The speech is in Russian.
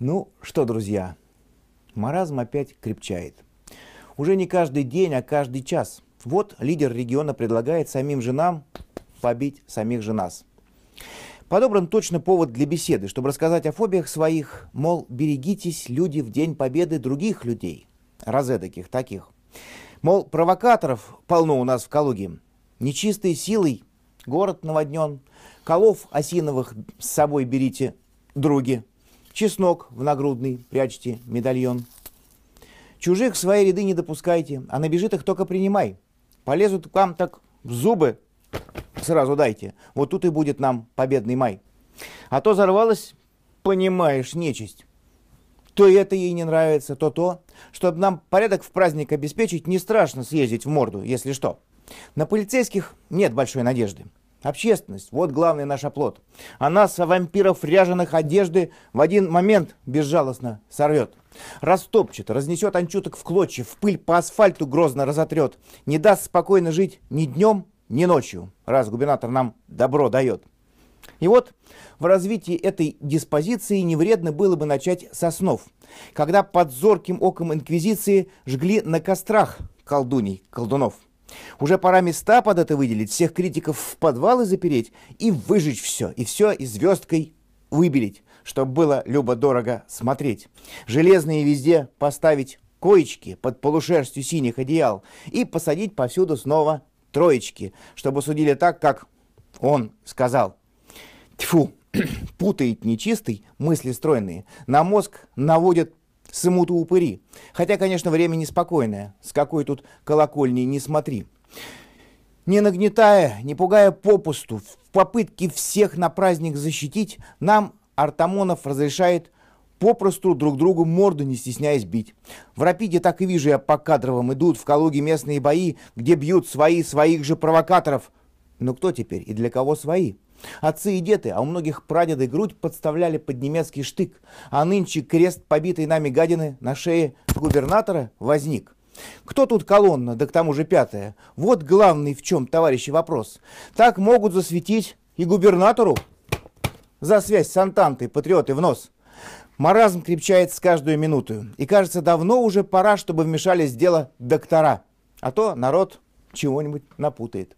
Ну что, друзья, маразм опять крепчает. Уже не каждый день, а каждый час. Вот лидер региона предлагает самим женам побить самих же нас. Подобран точно повод для беседы, чтобы рассказать о фобиях своих, мол, берегитесь, люди, в день победы других людей. Разэдаких таких. Мол, провокаторов полно у нас в Калуге. Нечистой силой город наводнен. Колов осиновых с собой берите, други. Чеснок в нагрудный прячьте, медальон. Чужих в свои ряды не допускайте, а набежит их только принимай. Полезут к вам так в зубы, сразу дайте. Вот тут и будет нам победный май. А то взорвалась, понимаешь, нечисть. То это ей не нравится, то то. Чтобы нам порядок в праздник обеспечить, не страшно съездить в морду, если что. На полицейских нет большой надежды. Общественность – вот главный наш оплот. Она а со вампиров ряженых одежды в один момент безжалостно сорвет. Растопчет, разнесет анчуток в клочья, в пыль по асфальту грозно разотрет. Не даст спокойно жить ни днем, ни ночью, раз губернатор нам добро дает. И вот в развитии этой диспозиции не вредно было бы начать со снов, когда под зорким оком инквизиции жгли на кострах колдуней, колдунов – уже пора места под это выделить, всех критиков в подвалы запереть и выжечь все, и все и звездкой выбелить, чтобы было любо-дорого смотреть. Железные везде поставить коечки под полушерстью синих одеял и посадить повсюду снова троечки, чтобы судили так, как он сказал. Тьфу, путает нечистый мысли стройные, на мозг наводит сымут упыри. Хотя, конечно, время неспокойное, с какой тут колокольни не смотри. Не нагнетая, не пугая попусту, в попытке всех на праздник защитить, нам Артамонов разрешает попросту друг другу морду не стесняясь бить. В Рапиде так и вижу я по кадровым идут в Калуге местные бои, где бьют свои своих же провокаторов – но кто теперь и для кого свои? Отцы и деды, а у многих прадеды грудь подставляли под немецкий штык, а нынче крест побитый нами гадины на шее губернатора возник. Кто тут колонна, да к тому же пятая? Вот главный в чем, товарищи, вопрос. Так могут засветить и губернатору за связь с Антантой, патриоты в нос. Маразм крепчает с каждую минуту, и кажется, давно уже пора, чтобы вмешались в дело доктора, а то народ чего-нибудь напутает.